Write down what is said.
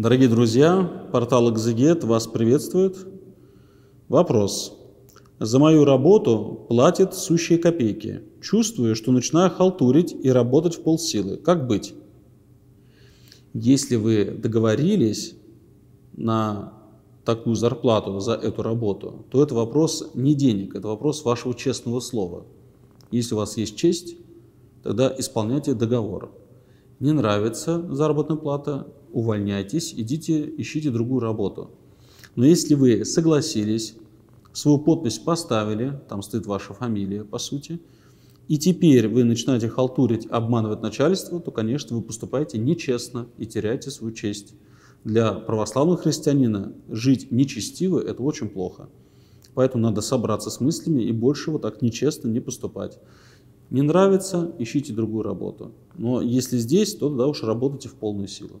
Дорогие друзья, портал «Экзегет» вас приветствует. Вопрос. За мою работу платят сущие копейки. Чувствую, что начинаю халтурить и работать в полсилы. Как быть? Если вы договорились на такую зарплату за эту работу, то это вопрос не денег, это вопрос вашего честного слова. Если у вас есть честь, тогда исполняйте договор. Не нравится заработная плата, увольняйтесь, идите, ищите другую работу. Но если вы согласились, свою подпись поставили, там стоит ваша фамилия, по сути, и теперь вы начинаете халтурить, обманывать начальство, то, конечно, вы поступаете нечестно и теряете свою честь. Для православного христианина жить нечестиво – это очень плохо. Поэтому надо собраться с мыслями и больше вот так нечестно не поступать. Не нравится – ищите другую работу. Но если здесь, то тогда уж работайте в полную силу.